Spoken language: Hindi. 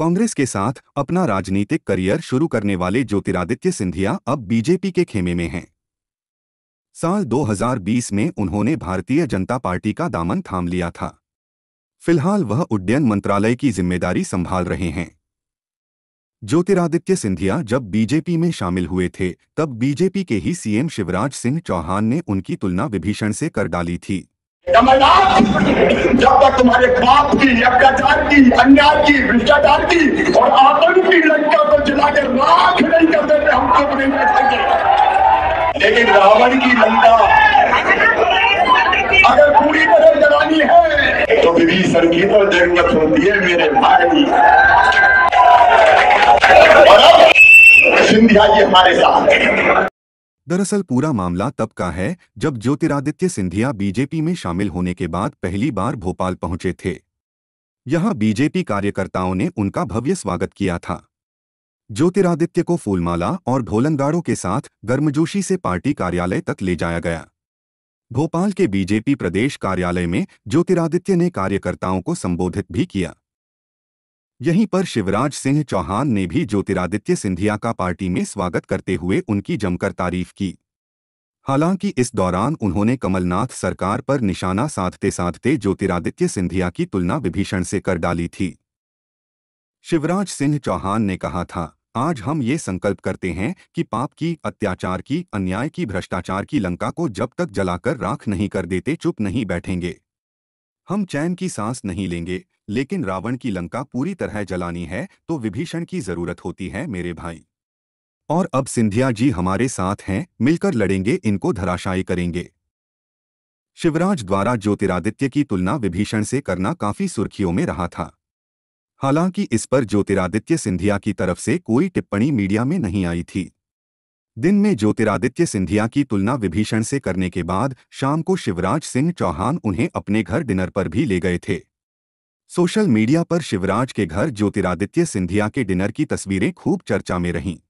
कांग्रेस के साथ अपना राजनीतिक करियर शुरू करने वाले ज्योतिरादित्य सिंधिया अब बीजेपी के खेमे में हैं साल 2020 में उन्होंने भारतीय जनता पार्टी का दामन थाम लिया था फिलहाल वह उड्डयन मंत्रालय की जिम्मेदारी संभाल रहे हैं ज्योतिरादित्य सिंधिया जब बीजेपी में शामिल हुए थे तब बीजेपी के ही सीएम शिवराज सिंह चौहान ने उनकी तुलना विभीषण से कर डाली थी और तुम्हारे बाप की अत्याचार की अन्याय की भ्रष्टाचार की और आतंक की लंका को जलाकर राख नहीं कर देते हमको अपने लेकिन रावण की लंका अगर पूरी तरह जलानी है तो विभीषण की तो जरूरत होती है मेरे भाई और अब सिंधिया जी हमारे साथ दरअसल पूरा मामला तब का है जब ज्योतिरादित्य सिंधिया बीजेपी में शामिल होने के बाद पहली बार भोपाल पहुंचे थे यहां बीजेपी कार्यकर्ताओं ने उनका भव्य स्वागत किया था ज्योतिरादित्य को फूलमाला और ढोलनगाड़ों के साथ गर्मजोशी से पार्टी कार्यालय तक ले जाया गया भोपाल के बीजेपी प्रदेश कार्यालय में ज्योतिरादित्य ने कार्यकर्ताओं को संबोधित भी किया यहीं पर शिवराज सिंह चौहान ने भी ज्योतिरादित्य सिंधिया का पार्टी में स्वागत करते हुए उनकी जमकर तारीफ की हालांकि इस दौरान उन्होंने कमलनाथ सरकार पर निशाना साधते साधते ज्योतिरादित्य सिंधिया की तुलना विभीषण से कर डाली थी शिवराज सिंह चौहान ने कहा था आज हम ये संकल्प करते हैं कि पाप की अत्याचार की अन्याय की भ्रष्टाचार की लंका को जब तक जलाकर राख नहीं कर देते चुप नहीं बैठेंगे हम चैन की सांस नहीं लेंगे लेकिन रावण की लंका पूरी तरह जलानी है तो विभीषण की जरूरत होती है मेरे भाई और अब सिंधिया जी हमारे साथ हैं मिलकर लड़ेंगे इनको धराशायी करेंगे शिवराज द्वारा ज्योतिरादित्य की तुलना विभीषण से करना काफी सुर्खियों में रहा था हालांकि इस पर ज्योतिरादित्य सिंधिया की तरफ से कोई टिप्पणी मीडिया में नहीं आई थी दिन में ज्योतिरादित्य सिंधिया की तुलना विभीषण से करने के बाद शाम को शिवराज सिंह चौहान उन्हें अपने घर डिनर पर भी ले गए थे सोशल मीडिया पर शिवराज के घर ज्योतिरादित्य सिंधिया के डिनर की तस्वीरें खूब चर्चा में रहीं